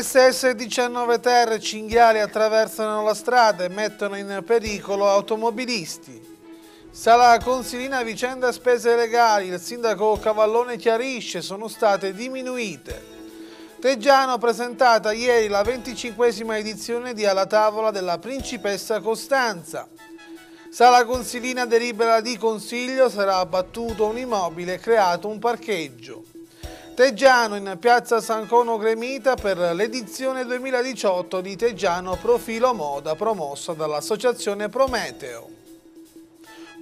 SS19 Terre cinghiali attraversano la strada e mettono in pericolo automobilisti. Sala Consilina vicenda spese legali, il sindaco Cavallone chiarisce, sono state diminuite. Teggiano presentata ieri la 25esima edizione di Alla Tavola della Principessa Costanza. Sala Consilina delibera di consiglio, sarà abbattuto un immobile e creato un parcheggio. Teggiano in piazza San Cono Gremita per l'edizione 2018 di Teggiano Profilo Moda promossa dall'associazione Prometeo.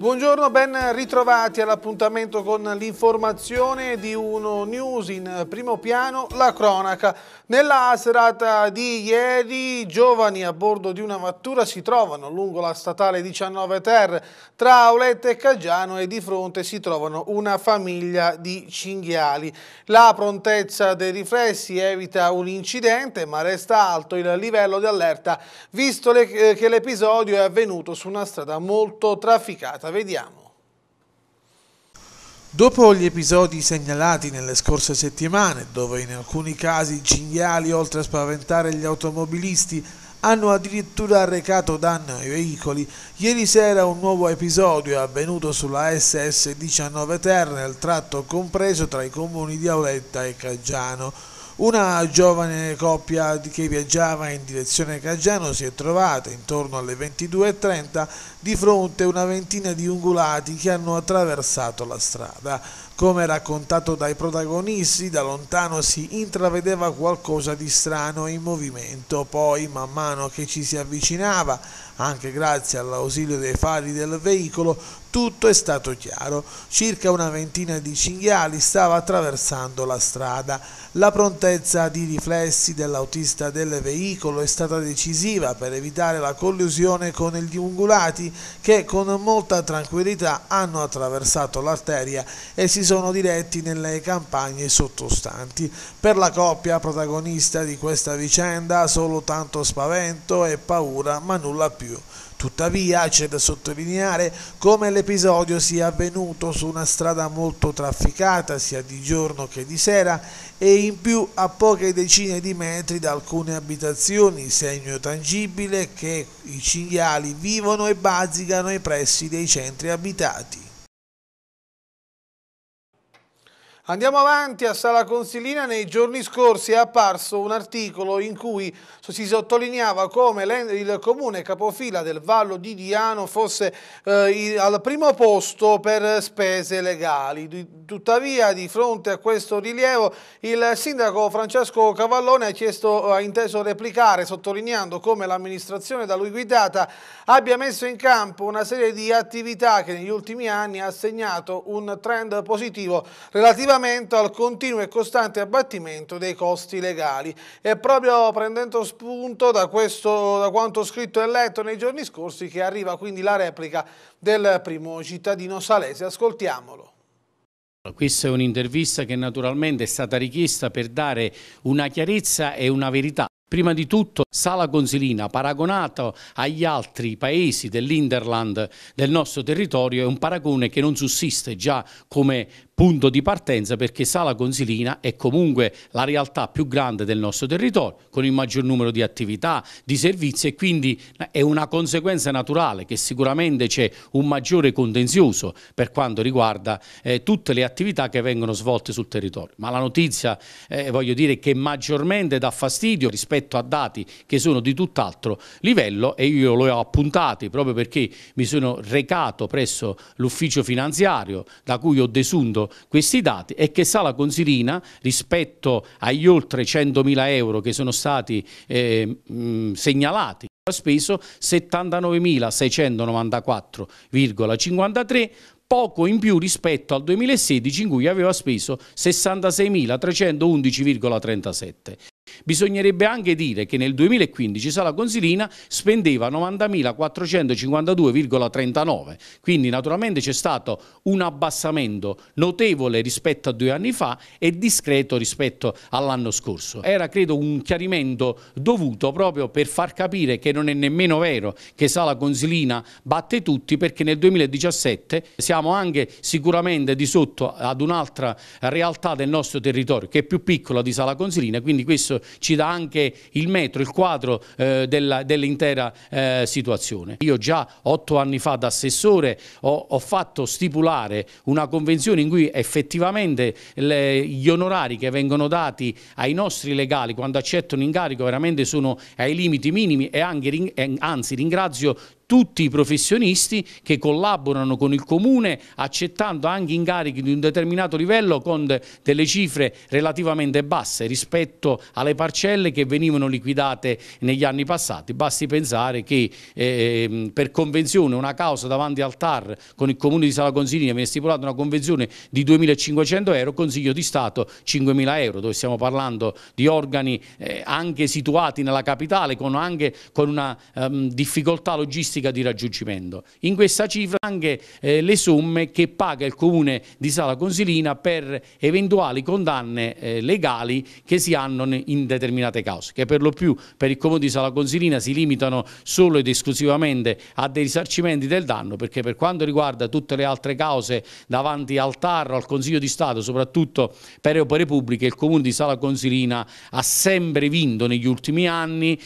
Buongiorno, ben ritrovati all'appuntamento con l'informazione di Uno News in primo piano, la cronaca. Nella serata di ieri, giovani a bordo di una vettura si trovano lungo la statale 19 Ter tra Aulette e Caggiano e di fronte si trovano una famiglia di cinghiali. La prontezza dei riflessi evita un incidente, ma resta alto il livello di allerta, visto eh, che l'episodio è avvenuto su una strada molto trafficata tratta, vediamo. Dopo gli episodi segnalati nelle scorse settimane, dove in alcuni casi i cinghiali, oltre a spaventare gli automobilisti, hanno addirittura arrecato danno ai veicoli, ieri sera un nuovo episodio è avvenuto sulla SS 19 Terra, nel tratto compreso tra i comuni di Auletta e Caggiano una giovane coppia che viaggiava in direzione Caggiano si è trovata intorno alle 22.30 di fronte a una ventina di ungulati che hanno attraversato la strada. Come raccontato dai protagonisti, da lontano si intravedeva qualcosa di strano in movimento, poi man mano che ci si avvicinava, anche grazie all'ausilio dei fari del veicolo, tutto è stato chiaro. Circa una ventina di cinghiali stava attraversando la strada. La prontezza di riflessi dell'autista del veicolo è stata decisiva per evitare la collusione con gli ungulati che con molta tranquillità hanno attraversato l'arteria e si sono diretti nelle campagne sottostanti. Per la coppia protagonista di questa vicenda solo tanto spavento e paura, ma nulla più. Tuttavia c'è da sottolineare come l'episodio sia avvenuto su una strada molto trafficata sia di giorno che di sera e in più a poche decine di metri da alcune abitazioni, segno tangibile che i cinghiali vivono e bazzicano ai pressi dei centri abitati. Andiamo avanti a Sala Consilina, nei giorni scorsi è apparso un articolo in cui si sottolineava come il comune capofila del Vallo di Diano fosse eh, al primo posto per spese legali. Tuttavia di fronte a questo rilievo il sindaco Francesco Cavallone ha, chiesto, ha inteso replicare sottolineando come l'amministrazione da lui guidata abbia messo in campo una serie di attività che negli ultimi anni ha segnato un trend positivo relativamente appuntamento al continuo e costante abbattimento dei costi legali. E proprio prendendo spunto da, questo, da quanto scritto e letto nei giorni scorsi che arriva quindi la replica del primo cittadino salese. Ascoltiamolo. Questa è un'intervista che naturalmente è stata richiesta per dare una chiarezza e una verità. Prima di tutto Sala Consilina paragonato agli altri paesi dell'Interland del nostro territorio è un paragone che non sussiste già come punto di partenza perché Sala Consilina è comunque la realtà più grande del nostro territorio con il maggior numero di attività, di servizi e quindi è una conseguenza naturale che sicuramente c'è un maggiore contenzioso per quanto riguarda eh, tutte le attività che vengono svolte sul territorio. Ma la notizia eh, voglio dire che maggiormente dà fastidio rispetto a dati che sono di tutt'altro livello e io lo ho appuntati proprio perché mi sono recato presso l'ufficio finanziario da cui ho desunto questi dati è che Sala Consilina rispetto agli oltre 100.000 euro che sono stati eh, mh, segnalati ha speso 79.694,53 poco in più rispetto al 2016 in cui aveva speso 66.311,37. Bisognerebbe anche dire che nel 2015 Sala Consilina spendeva 90.452,39, quindi naturalmente c'è stato un abbassamento notevole rispetto a due anni fa e discreto rispetto all'anno scorso. Era credo un chiarimento dovuto proprio per far capire che non è nemmeno vero che Sala Consilina batte tutti perché nel 2017 siamo anche sicuramente di sotto ad un'altra realtà del nostro territorio che è più piccola di Sala Consilina, quindi questo ci dà anche il metro, il quadro eh, dell'intera dell eh, situazione. Io già otto anni fa da assessore ho, ho fatto stipulare una convenzione in cui effettivamente le, gli onorari che vengono dati ai nostri legali quando accettano incarico veramente sono ai limiti minimi e anche, eh, anzi ringrazio tutti i professionisti che collaborano con il Comune accettando anche incarichi di un determinato livello con delle cifre relativamente basse rispetto alle parcelle che venivano liquidate negli anni passati. Basti pensare che eh, per convenzione una causa davanti al TAR con il Comune di Sala Consilina viene stipulata una convenzione di 2.500 euro, Consiglio di Stato 5.000 euro, dove stiamo parlando di organi eh, anche situati nella capitale con, anche, con una ehm, difficoltà logistica statistica di raggiungimento. In questa cifra anche eh, le somme che paga il Comune di Sala Consilina per eventuali condanne eh, legali che si hanno in determinate cause, che per lo più per il Comune di Sala Consilina si limitano solo ed esclusivamente a dei risarcimenti del danno, perché per quanto riguarda tutte le altre cause davanti al TAR, al Consiglio di Stato, soprattutto per opere pubbliche, il Comune di Sala Consilina ha sempre vinto negli ultimi anni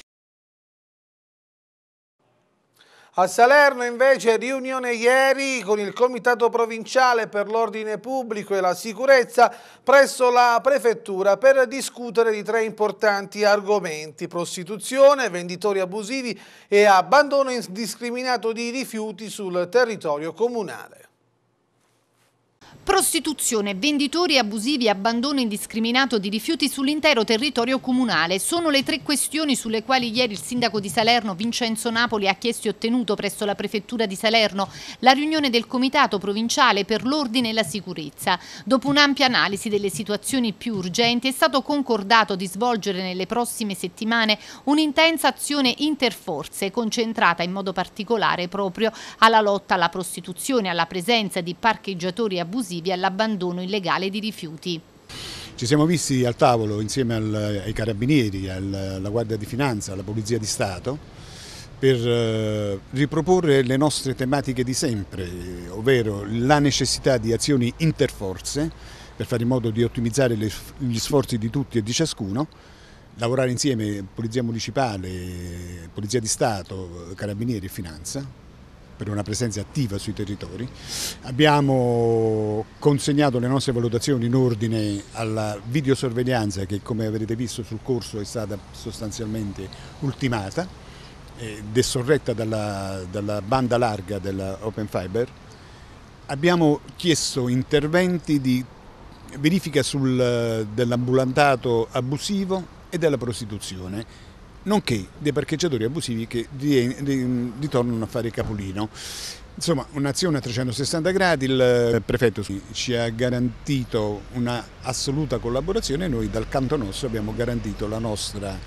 a Salerno invece riunione ieri con il Comitato Provinciale per l'Ordine Pubblico e la Sicurezza presso la Prefettura per discutere di tre importanti argomenti, prostituzione, venditori abusivi e abbandono indiscriminato di rifiuti sul territorio comunale. Prostituzione, venditori abusivi e abbandono indiscriminato di rifiuti sull'intero territorio comunale sono le tre questioni sulle quali ieri il sindaco di Salerno Vincenzo Napoli ha chiesto e ottenuto presso la prefettura di Salerno la riunione del comitato provinciale per l'ordine e la sicurezza. Dopo un'ampia analisi delle situazioni più urgenti è stato concordato di svolgere nelle prossime settimane un'intensa azione interforze concentrata in modo particolare proprio alla lotta alla prostituzione, alla presenza di parcheggiatori abusivi abusivi all'abbandono illegale di rifiuti. Ci siamo visti al tavolo insieme al, ai carabinieri, al, alla Guardia di Finanza, alla Polizia di Stato per eh, riproporre le nostre tematiche di sempre, ovvero la necessità di azioni interforze per fare in modo di ottimizzare le, gli sforzi di tutti e di ciascuno, lavorare insieme Polizia Municipale, Polizia di Stato, Carabinieri e Finanza per una presenza attiva sui territori. Abbiamo consegnato le nostre valutazioni in ordine alla videosorveglianza che come avrete visto sul corso è stata sostanzialmente ultimata eh, ed è sorretta dalla, dalla banda larga dell'Open Fiber. Abbiamo chiesto interventi di verifica eh, dell'ambulantato abusivo e della prostituzione nonché dei parcheggiatori abusivi che ritornano a fare capolino. Insomma, un'azione a 360 gradi, il eh, prefetto ci ha garantito un'assoluta collaborazione e noi dal canto nostro abbiamo garantito la nostra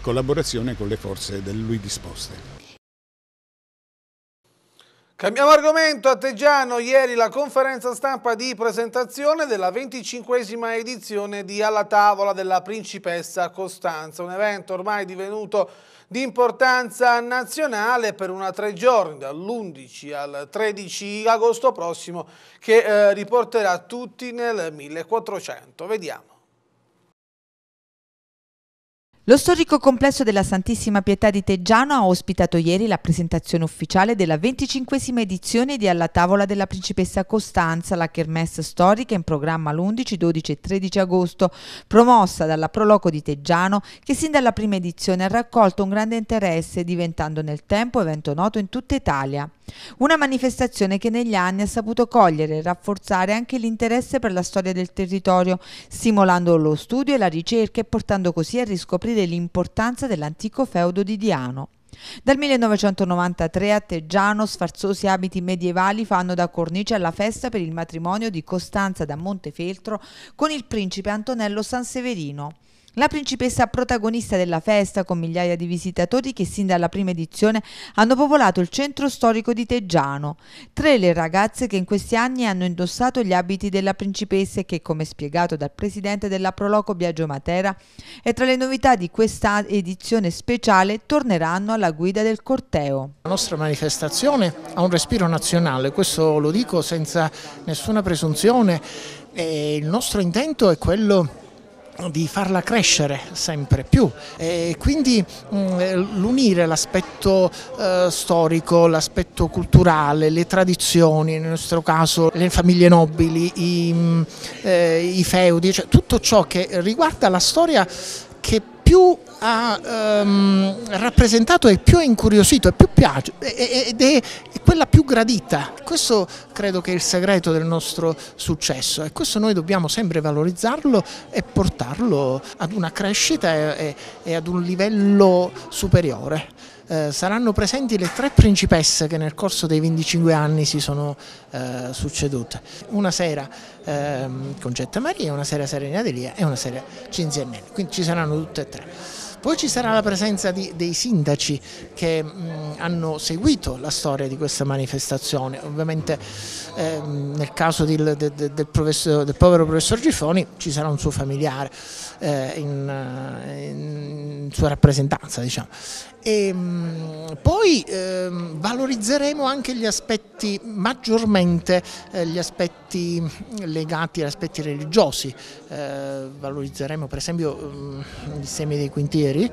collaborazione con le forze da lui disposte. Cambiamo argomento, a Teggiano ieri la conferenza stampa di presentazione della 25esima edizione di Alla Tavola della Principessa Costanza, un evento ormai divenuto di importanza nazionale per una tre giorni, dall'11 al 13 agosto prossimo, che eh, riporterà tutti nel 1400. Vediamo. Lo storico complesso della Santissima Pietà di Teggiano ha ospitato ieri la presentazione ufficiale della venticinquesima edizione di Alla Tavola della Principessa Costanza, la kermesse storica in programma l'11, 12 e 13 agosto, promossa dalla Proloco di Teggiano che sin dalla prima edizione ha raccolto un grande interesse diventando nel tempo evento noto in tutta Italia. Una manifestazione che negli anni ha saputo cogliere e rafforzare anche l'interesse per la storia del territorio, stimolando lo studio e la ricerca e portando così a riscoprire l'importanza dell'antico feudo di Diano. Dal 1993 a Teggiano sfarzosi abiti medievali fanno da cornice alla festa per il matrimonio di Costanza da Montefeltro con il principe Antonello Sanseverino. La principessa protagonista della festa con migliaia di visitatori che sin dalla prima edizione hanno popolato il centro storico di Teggiano. Tre le ragazze che in questi anni hanno indossato gli abiti della principessa e che, come spiegato dal presidente della Proloco Biagio Matera, è tra le novità di questa edizione speciale torneranno alla guida del corteo. La nostra manifestazione ha un respiro nazionale, questo lo dico senza nessuna presunzione. E il nostro intento è quello di farla crescere sempre più e quindi mm, eh, l'unire l'aspetto eh, storico, l'aspetto culturale, le tradizioni, nel nostro caso le famiglie nobili, i, mm, eh, i feudi, cioè tutto ciò che riguarda la storia che più ha ehm, rappresentato e più ha incuriosito e più piace ed è, quella più gradita. Questo credo che è il segreto del nostro successo e questo noi dobbiamo sempre valorizzarlo e portarlo ad una crescita e, e, e ad un livello superiore. Eh, saranno presenti le tre principesse che nel corso dei 25 anni si sono eh, succedute. Una sera ehm, Concetta Maria, una sera Serena Adelia e una sera Cinzia Nelli, quindi ci saranno tutte e tre. Poi ci sarà la presenza di, dei sindaci che mh, mm, hanno seguito la storia di questa manifestazione, ovviamente ehm, nel caso di, de, del, professor, del, povero professor Gifoni ci sarà un suo familiare eh, in, in, sua rappresentanza diciamo. E ehm, poi eh, valorizzeremo anche gli aspetti, maggiormente eh, gli aspetti legati agli aspetti religiosi, eh, valorizzeremo per esempio ehm, i semi dei quintieri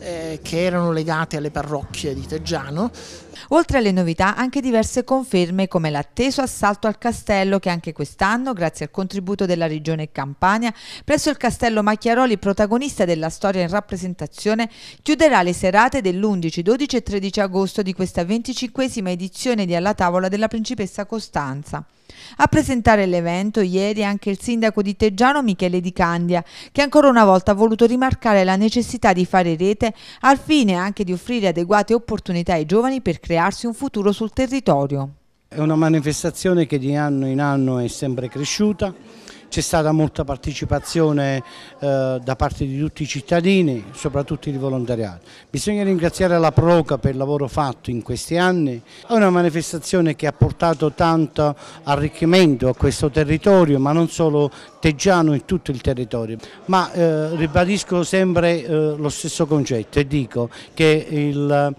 eh, che erano legati alle parrocchie di Teggiano Oltre alle novità anche diverse conferme come l'atteso assalto al castello che anche quest'anno, grazie al contributo della Regione Campania, presso il castello Macchiaroli, protagonista della storia in rappresentazione, chiuderà le serate dell'11, 12 e 13 agosto di questa 25esima edizione di Alla Tavola della Principessa Costanza. A presentare l'evento ieri anche il sindaco di Teggiano Michele Di Candia, che ancora una volta ha voluto rimarcare la necessità di fare rete al fine anche di offrire adeguate opportunità ai giovani per creare crearsi un futuro sul territorio. È una manifestazione che di anno in anno è sempre cresciuta, c'è stata molta partecipazione eh, da parte di tutti i cittadini, soprattutto di volontariato. Bisogna ringraziare la Proca per il lavoro fatto in questi anni, è una manifestazione che ha portato tanto arricchimento a questo territorio, ma non solo Teggiano e tutto il territorio, ma eh, ribadisco sempre eh, lo stesso concetto e dico che il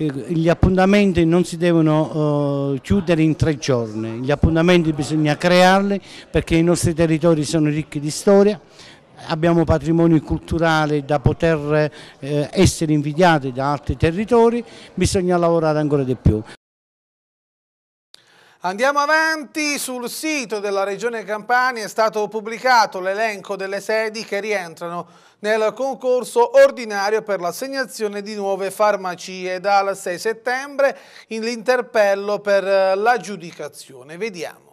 eh, gli appuntamenti non si devono eh, chiudere in tre giorni, gli appuntamenti bisogna crearli perché i nostri territori sono ricchi di storia, abbiamo patrimoni culturali da poter eh, essere invidiati da altri territori, bisogna lavorare ancora di più. Andiamo avanti, sul sito della Regione Campania è stato pubblicato l'elenco delle sedi che rientrano nel concorso ordinario per l'assegnazione di nuove farmacie dal 6 settembre l'interpello per eh, l'aggiudicazione. Vediamo.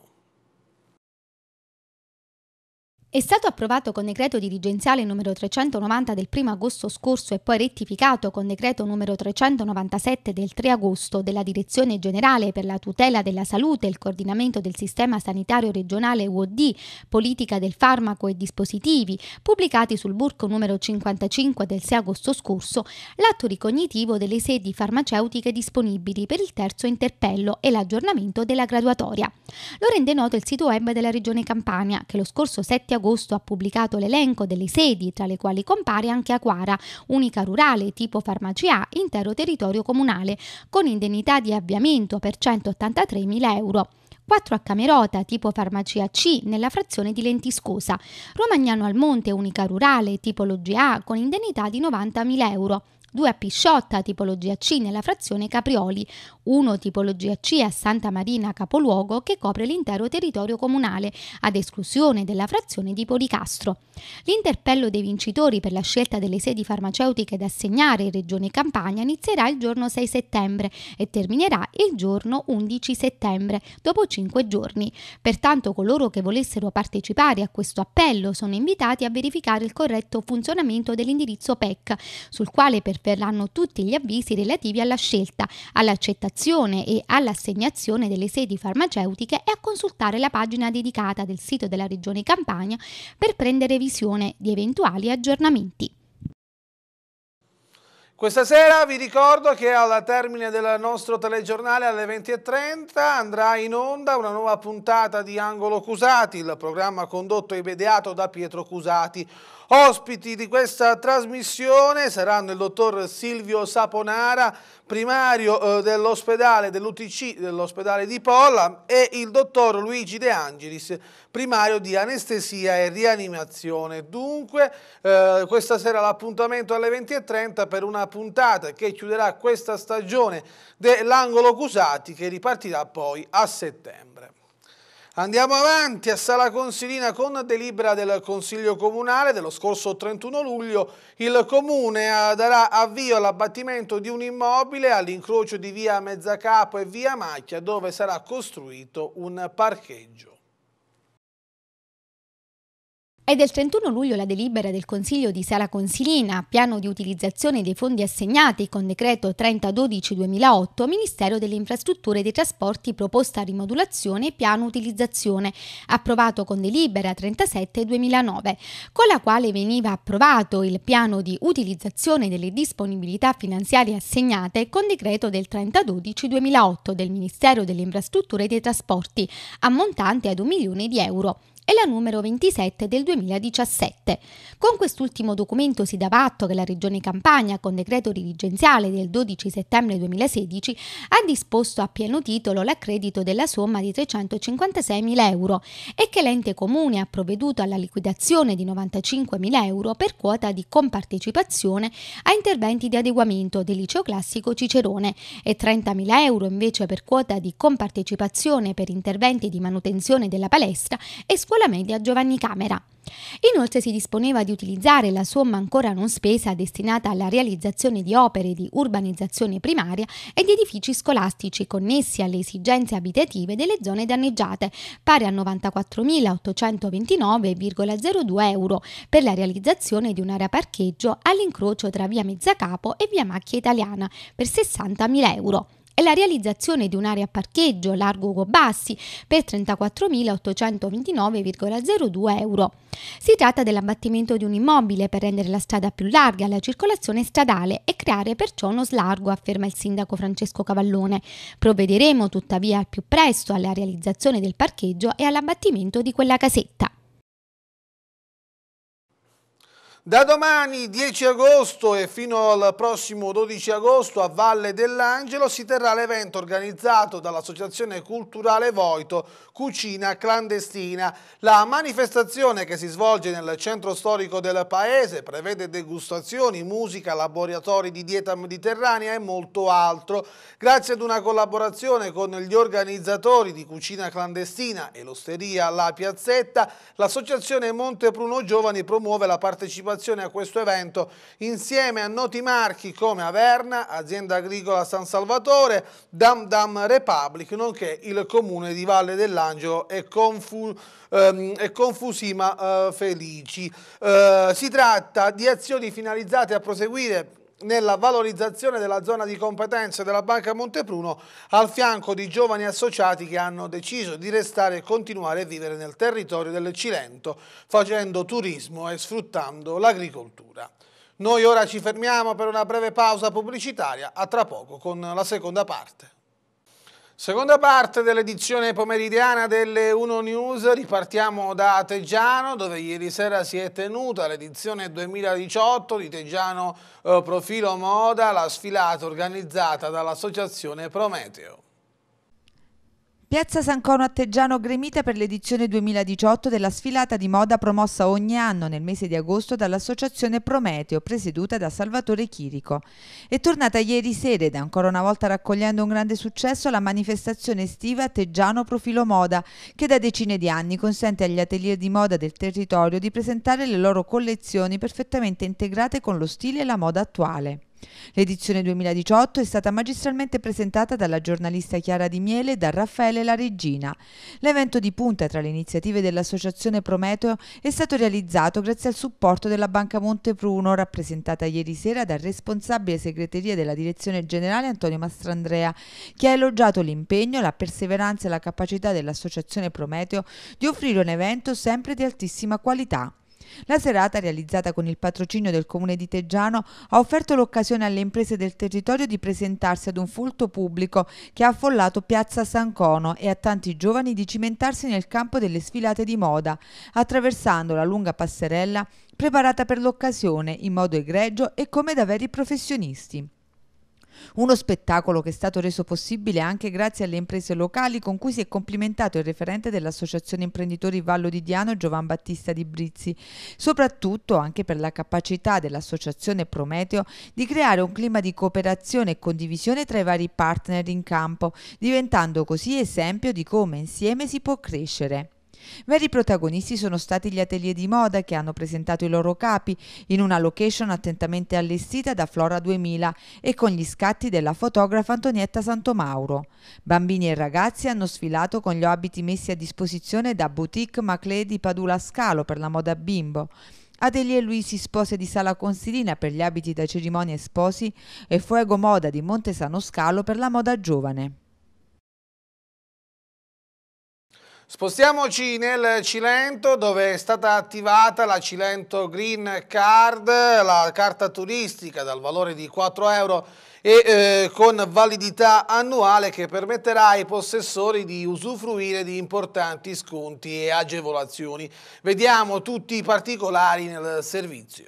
è stato approvato con decreto dirigenziale numero 390 del 1 agosto scorso e poi rettificato con decreto numero 397 del 3 agosto della Direzione Generale per la tutela della salute e il coordinamento del sistema sanitario regionale UOD, politica del farmaco e dispositivi, pubblicati sul burco numero 55 del 6 agosto scorso, l'atto ricognitivo delle sedi farmaceutiche disponibili per il terzo interpello e l'aggiornamento della graduatoria. Lo rende noto il sito web della Regione Campania, che lo scorso 7 agosto agosto ha pubblicato l'elenco delle sedi, tra le quali compare anche Aquara, unica rurale tipo farmacia, intero territorio comunale, con indennità di avviamento per 183.000 euro. 4 a Camerota, tipo farmacia C, nella frazione di Lentiscosa, Romagnano al Monte, unica rurale, tipologia A, con indennità di 90.000 euro due a Pisciotta, tipologia C, nella frazione Caprioli, uno tipologia C a Santa Marina Capoluogo che copre l'intero territorio comunale, ad esclusione della frazione di Policastro. L'interpello dei vincitori per la scelta delle sedi farmaceutiche da assegnare in Regione Campania inizierà il giorno 6 settembre e terminerà il giorno 11 settembre, dopo 5 giorni. Pertanto coloro che volessero partecipare a questo appello sono invitati a verificare il corretto funzionamento dell'indirizzo PEC, sul quale perverranno tutti gli avvisi relativi alla scelta, all'accettazione e all'assegnazione delle sedi farmaceutiche e a consultare la pagina dedicata del sito della Regione Campania per prendere visione previsione di eventuali aggiornamenti. Questa sera vi ricordo che alla termine del nostro telegiornale alle 20.30 andrà in onda una nuova puntata di Angolo Cusati, il programma condotto e ideato da Pietro Cusati. Ospiti di questa trasmissione saranno il dottor Silvio Saponara, primario eh, dell'ospedale dell'UTC dell'ospedale di Polla e il dottor Luigi De Angelis, primario di anestesia e rianimazione. Dunque eh, questa sera l'appuntamento alle 20.30 per una puntata che chiuderà questa stagione dell'angolo Cusati che ripartirà poi a settembre. Andiamo avanti a Sala Consilina con delibera del Consiglio Comunale dello scorso 31 luglio. Il Comune eh, darà avvio all'abbattimento di un immobile all'incrocio di via Mezzacapo e via Macchia dove sarà costruito un parcheggio. È del 31 luglio la delibera del Consiglio di Sala Consilina, piano di utilizzazione dei fondi assegnati con decreto 3012-2008, Ministero delle Infrastrutture e dei Trasporti, proposta rimodulazione e piano utilizzazione, approvato con delibera 37-2009, con la quale veniva approvato il piano di utilizzazione delle disponibilità finanziarie assegnate con decreto del 3012-2008 del Ministero delle Infrastrutture e dei Trasporti, ammontante ad un milione di euro e la numero 27 del 2017. Con quest'ultimo documento si dava atto che la Regione Campania, con decreto dirigenziale del 12 settembre 2016, ha disposto a pieno titolo l'accredito della somma di 356.000 euro e che l'ente comune ha provveduto alla liquidazione di 95.000 euro per quota di compartecipazione a interventi di adeguamento del liceo classico Cicerone e 30.000 euro invece per quota di compartecipazione per interventi di manutenzione della palestra e scuola con la media Giovanni Camera. Inoltre si disponeva di utilizzare la somma ancora non spesa destinata alla realizzazione di opere di urbanizzazione primaria e di edifici scolastici connessi alle esigenze abitative delle zone danneggiate, pari a 94.829,02 euro per la realizzazione di un'area parcheggio all'incrocio tra via Mezzacapo e via Macchia Italiana per 60.000 euro e la realizzazione di un'area parcheggio largo Ugo Bassi per 34.829,02 euro. Si tratta dell'abbattimento di un immobile per rendere la strada più larga alla circolazione stradale e creare perciò uno slargo, afferma il sindaco Francesco Cavallone. Provvederemo tuttavia al più presto alla realizzazione del parcheggio e all'abbattimento di quella casetta. Da domani 10 agosto e fino al prossimo 12 agosto a Valle dell'Angelo si terrà l'evento organizzato dall'Associazione Culturale Voito Cucina Clandestina. La manifestazione che si svolge nel centro storico del paese prevede degustazioni, musica, laboratori di dieta mediterranea e molto altro. Grazie ad una collaborazione con gli organizzatori di Cucina Clandestina e l'Osteria La Piazzetta, l'Associazione Monte Pruno Giovani promuove la partecipazione partecipazione a questo evento insieme a noti marchi come Averna, Azienda Agricola San Salvatore, Dam Dam Republic, nonché il comune di Valle dell'Angelo e, Confu, ehm, e Confusima eh, Felici. Eh, si tratta di azioni finalizzate a proseguire nella valorizzazione della zona di competenza della Banca Montepruno al fianco di giovani associati che hanno deciso di restare e continuare a vivere nel territorio del Cilento facendo turismo e sfruttando l'agricoltura. Noi ora ci fermiamo per una breve pausa pubblicitaria, a tra poco con la seconda parte. Seconda parte dell'edizione pomeridiana delle 1 News, ripartiamo da Teggiano dove ieri sera si è tenuta l'edizione 2018 di Teggiano eh, Profilo Moda, la sfilata organizzata dall'associazione Prometeo. Piazza San Cono Atteggiano gremita per l'edizione 2018 della sfilata di moda promossa ogni anno nel mese di agosto dall'associazione Prometeo, presieduta da Salvatore Chirico. È tornata ieri sera ed ancora una volta raccogliendo un grande successo la manifestazione estiva Atteggiano Profilo Moda, che da decine di anni consente agli atelier di moda del territorio di presentare le loro collezioni perfettamente integrate con lo stile e la moda attuale. L'edizione 2018 è stata magistralmente presentata dalla giornalista Chiara Di Miele e da Raffaele La Regina. L'evento di punta tra le iniziative dell'associazione Prometeo è stato realizzato grazie al supporto della Banca Montepruno, rappresentata ieri sera dal responsabile segreteria della direzione generale Antonio Mastrandrea, che ha elogiato l'impegno, la perseveranza e la capacità dell'associazione Prometeo di offrire un evento sempre di altissima qualità. La serata, realizzata con il patrocinio del comune di Teggiano, ha offerto l'occasione alle imprese del territorio di presentarsi ad un folto pubblico che ha affollato Piazza San Cono e a tanti giovani di cimentarsi nel campo delle sfilate di moda, attraversando la lunga passerella preparata per l'occasione in modo egregio e come da veri professionisti. Uno spettacolo che è stato reso possibile anche grazie alle imprese locali con cui si è complimentato il referente dell'Associazione Imprenditori Vallo di Diano Giovan Battista di Brizzi, soprattutto anche per la capacità dell'Associazione Prometeo di creare un clima di cooperazione e condivisione tra i vari partner in campo, diventando così esempio di come insieme si può crescere. Veri protagonisti sono stati gli atelier di moda che hanno presentato i loro capi in una location attentamente allestita da Flora 2000 e con gli scatti della fotografa Antonietta Santomauro. Bambini e ragazzi hanno sfilato con gli abiti messi a disposizione da Boutique Maclé di Padula Scalo per la moda bimbo. Atelier Luisi Spose di Sala Consilina per gli abiti da cerimonia e sposi e Fuego Moda di Montesano Scalo per la moda giovane. Spostiamoci nel Cilento dove è stata attivata la Cilento Green Card, la carta turistica dal valore di 4 euro e eh, con validità annuale che permetterà ai possessori di usufruire di importanti sconti e agevolazioni. Vediamo tutti i particolari nel servizio.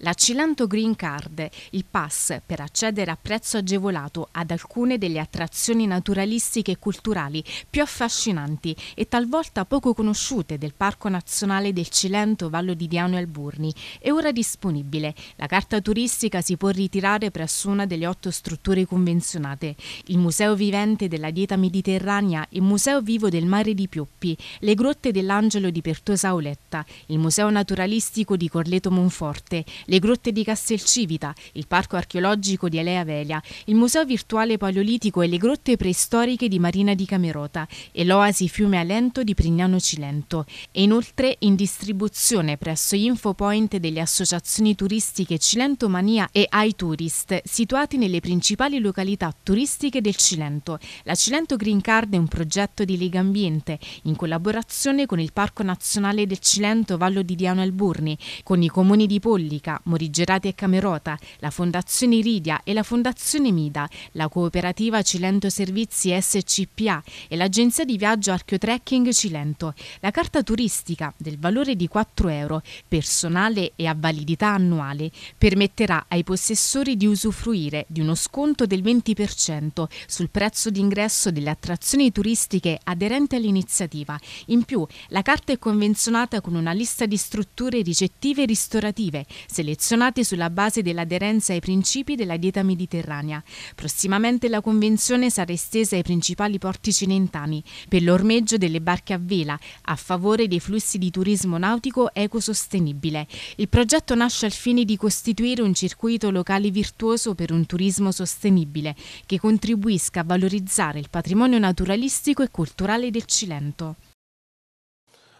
La Cilanto Green Card, il pass per accedere a prezzo agevolato ad alcune delle attrazioni naturalistiche e culturali più affascinanti e talvolta poco conosciute del Parco Nazionale del Cilento Vallo di Diano e Alburni, è ora disponibile. La carta turistica si può ritirare presso una delle otto strutture convenzionate, il Museo Vivente della Dieta Mediterranea, il Museo Vivo del Mare di Pioppi, le Grotte dell'Angelo di Pertosa Auletta, il Museo Naturalistico di Corleto Monforte, le grotte di Castelcivita, il parco archeologico di Alea Velia, il museo virtuale paleolitico e le grotte preistoriche di Marina di Camerota e l'oasi Fiume Alento di Prignano Cilento. E inoltre in distribuzione presso gli infopoint delle associazioni turistiche Cilento Mania e iTourist, situati nelle principali località turistiche del Cilento. La Cilento Green Card è un progetto di Lega Ambiente in collaborazione con il Parco Nazionale del Cilento Vallo di Diano Alburni, con i comuni di Pollica, Morigerati e Camerota, la Fondazione Iridia e la Fondazione Mida, la cooperativa Cilento Servizi SCPA e l'agenzia di viaggio Archeotrekking Cilento, la carta turistica del valore di 4 euro, personale e a validità annuale, permetterà ai possessori di usufruire di uno sconto del 20% sul prezzo d'ingresso delle attrazioni turistiche aderenti all'iniziativa. In più, la carta è convenzionata con una lista di strutture ricettive e ristorative, se selezionati sulla base dell'aderenza ai principi della dieta mediterranea. Prossimamente la convenzione sarà estesa ai principali porti cilentani per l'ormeggio delle barche a vela a favore dei flussi di turismo nautico ecosostenibile. Il progetto nasce al fine di costituire un circuito locale virtuoso per un turismo sostenibile che contribuisca a valorizzare il patrimonio naturalistico e culturale del Cilento.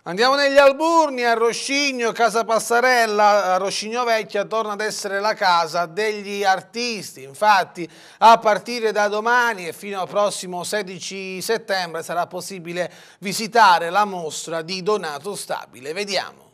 Andiamo negli Alburni, a Roscigno, Casa Passarella, a Roscigno Vecchia torna ad essere la casa degli artisti, infatti a partire da domani e fino al prossimo 16 settembre sarà possibile visitare la mostra di Donato Stabile, vediamo.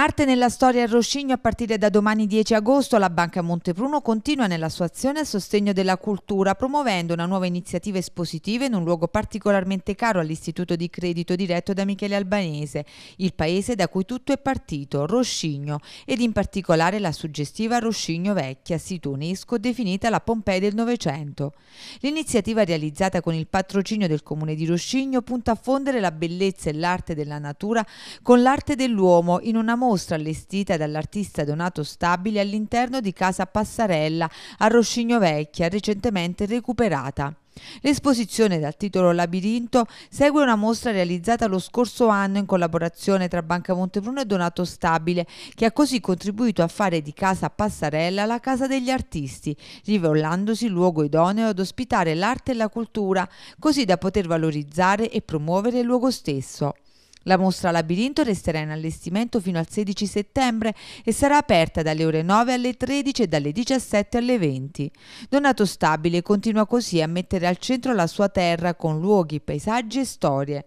Arte nella storia al Roscigno a partire da domani 10 agosto la Banca Montepruno continua nella sua azione a sostegno della cultura promuovendo una nuova iniziativa espositiva in un luogo particolarmente caro all'istituto di credito diretto da Michele Albanese, il paese da cui tutto è partito, Roscigno, ed in particolare la suggestiva Roscigno Vecchia, sito UNESCO definita la Pompei del Novecento. L'iniziativa realizzata con il patrocinio del comune di Roscigno punta a fondere la bellezza e l'arte della natura con l'arte dell'uomo in una mostra mostra allestita dall'artista Donato Stabile all'interno di Casa Passarella a Roscigno Vecchia, recentemente recuperata. L'esposizione dal titolo Labirinto segue una mostra realizzata lo scorso anno in collaborazione tra Banca Montebruno e Donato Stabile, che ha così contribuito a fare di Casa Passarella la casa degli artisti, rivelandosi luogo idoneo ad ospitare l'arte e la cultura, così da poter valorizzare e promuovere il luogo stesso. La mostra Labirinto resterà in allestimento fino al 16 settembre e sarà aperta dalle ore 9 alle 13 e dalle 17 alle 20. Donato Stabile continua così a mettere al centro la sua terra con luoghi, paesaggi e storie.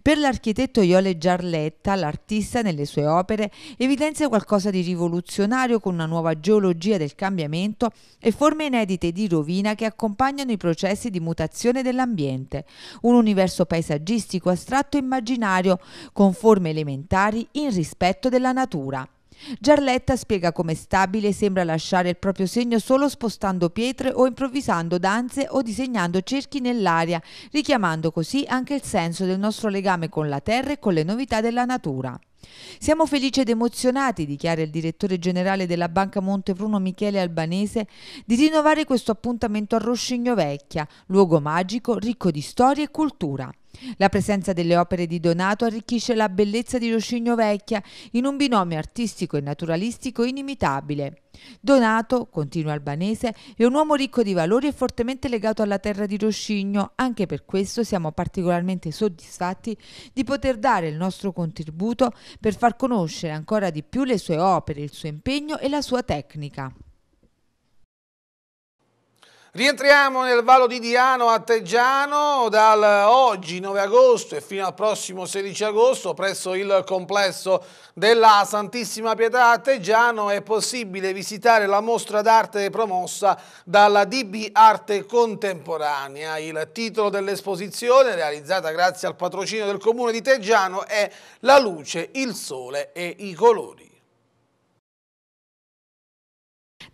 Per l'architetto Iole Giarletta, l'artista nelle sue opere evidenzia qualcosa di rivoluzionario con una nuova geologia del cambiamento e forme inedite di rovina che accompagnano i processi di mutazione dell'ambiente. Un universo paesaggistico astratto e immaginario con forme elementari in rispetto della natura. Giarletta spiega come stabile sembra lasciare il proprio segno solo spostando pietre o improvvisando danze o disegnando cerchi nell'aria, richiamando così anche il senso del nostro legame con la terra e con le novità della natura. Siamo felici ed emozionati, dichiara il direttore generale della Banca Montepruno Michele Albanese, di rinnovare questo appuntamento a Roscigno Vecchia, luogo magico ricco di storia e cultura. La presenza delle opere di Donato arricchisce la bellezza di Roscigno Vecchia in un binomio artistico e naturalistico inimitabile. Donato, continua Albanese, è un uomo ricco di valori e fortemente legato alla terra di Roscigno, anche per questo siamo particolarmente soddisfatti di poter dare il nostro contributo per far conoscere ancora di più le sue opere, il suo impegno e la sua tecnica. Rientriamo nel Vallo di Diano a Teggiano dal oggi 9 agosto e fino al prossimo 16 agosto presso il complesso della Santissima Pietà a Teggiano è possibile visitare la mostra d'arte promossa dalla DB Arte Contemporanea. Il titolo dell'esposizione realizzata grazie al patrocinio del comune di Teggiano è La luce, il sole e i colori.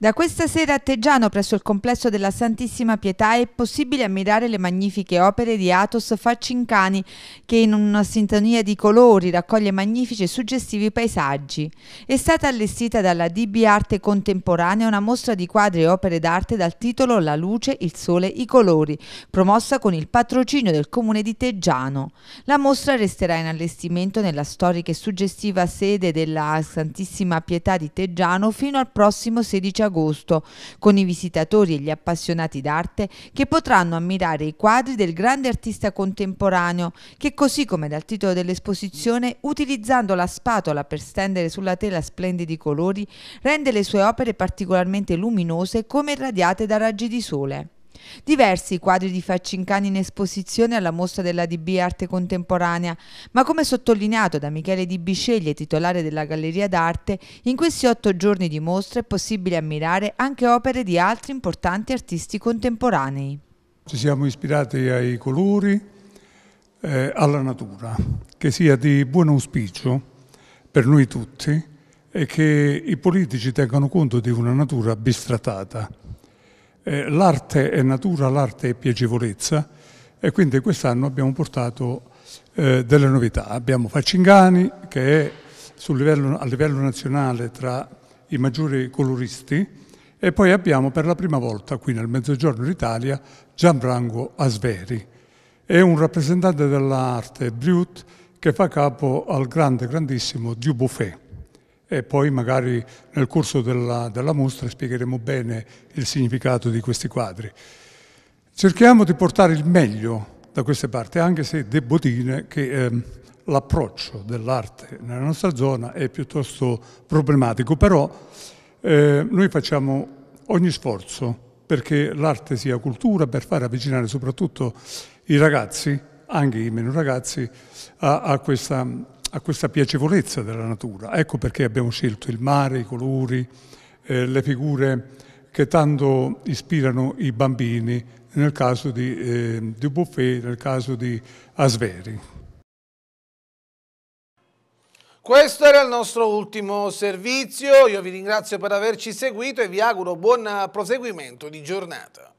Da questa sera a Teggiano, presso il complesso della Santissima Pietà, è possibile ammirare le magnifiche opere di Atos Faccincani, che in una sintonia di colori raccoglie magnifici e suggestivi paesaggi. È stata allestita dalla DB Arte Contemporanea una mostra di quadri e opere d'arte dal titolo La luce, il sole, i colori, promossa con il patrocinio del comune di Teggiano. La mostra resterà in allestimento nella storica e suggestiva sede della Santissima Pietà di Teggiano fino al prossimo 16 agosto agosto, con i visitatori e gli appassionati d'arte che potranno ammirare i quadri del grande artista contemporaneo che così come dal titolo dell'esposizione, utilizzando la spatola per stendere sulla tela splendidi colori, rende le sue opere particolarmente luminose come irradiate da raggi di sole. Diversi i quadri di Faccincani in esposizione alla mostra della DB Arte Contemporanea, ma come sottolineato da Michele Di Bisceglie, titolare della Galleria d'Arte, in questi otto giorni di mostra è possibile ammirare anche opere di altri importanti artisti contemporanei. Ci siamo ispirati ai colori, eh, alla natura, che sia di buon auspicio per noi tutti e che i politici tengano conto di una natura bistratata eh, l'arte è natura, l'arte è piacevolezza e quindi quest'anno abbiamo portato eh, delle novità. Abbiamo Faccingani che è livello, a livello nazionale tra i maggiori coloristi e poi abbiamo per la prima volta qui nel Mezzogiorno d'Italia Gianfranco Asveri. È un rappresentante dell'arte Brut che fa capo al grande, grandissimo Dubuffet e poi magari nel corso della, della mostra spiegheremo bene il significato di questi quadri. Cerchiamo di portare il meglio da queste parti, anche se devo dire che eh, l'approccio dell'arte nella nostra zona è piuttosto problematico, però eh, noi facciamo ogni sforzo perché l'arte sia cultura per far avvicinare soprattutto i ragazzi, anche i meno ragazzi, a, a questa a questa piacevolezza della natura. Ecco perché abbiamo scelto il mare, i colori, eh, le figure che tanto ispirano i bambini nel caso di, eh, di Buffet, nel caso di Asveri. Questo era il nostro ultimo servizio, io vi ringrazio per averci seguito e vi auguro buon eh, proseguimento di giornata.